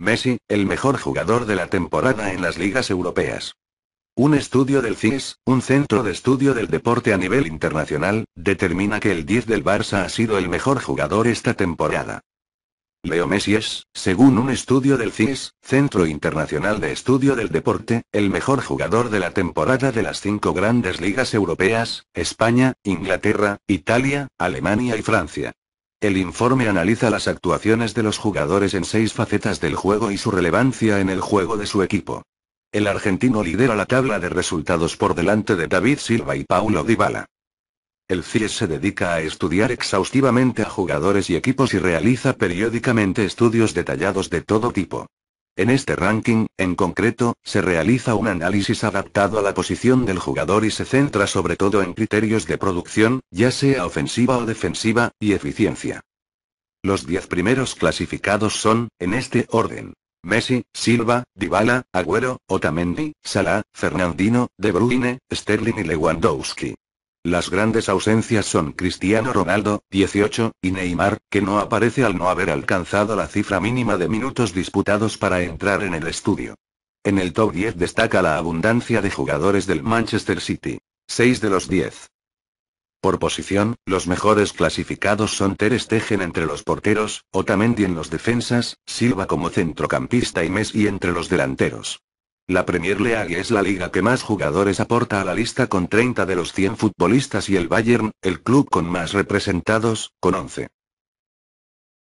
Messi, el mejor jugador de la temporada en las ligas europeas. Un estudio del CIS, un centro de estudio del deporte a nivel internacional, determina que el 10 del Barça ha sido el mejor jugador esta temporada. Leo Messi es, según un estudio del CIS, Centro Internacional de Estudio del Deporte, el mejor jugador de la temporada de las cinco grandes ligas europeas, España, Inglaterra, Italia, Alemania y Francia. El informe analiza las actuaciones de los jugadores en seis facetas del juego y su relevancia en el juego de su equipo. El argentino lidera la tabla de resultados por delante de David Silva y Paulo Dybala. El CIES se dedica a estudiar exhaustivamente a jugadores y equipos y realiza periódicamente estudios detallados de todo tipo. En este ranking, en concreto, se realiza un análisis adaptado a la posición del jugador y se centra sobre todo en criterios de producción, ya sea ofensiva o defensiva, y eficiencia. Los 10 primeros clasificados son, en este orden. Messi, Silva, Dybala, Agüero, Otamendi, Salah, Fernandino, De Bruyne, Sterling y Lewandowski. Las grandes ausencias son Cristiano Ronaldo, 18, y Neymar, que no aparece al no haber alcanzado la cifra mínima de minutos disputados para entrar en el estudio. En el top 10 destaca la abundancia de jugadores del Manchester City. 6 de los 10. Por posición, los mejores clasificados son Ter Stegen entre los porteros, Otamendi en los defensas, Silva como centrocampista y Messi entre los delanteros. La Premier League es la liga que más jugadores aporta a la lista con 30 de los 100 futbolistas y el Bayern, el club con más representados, con 11.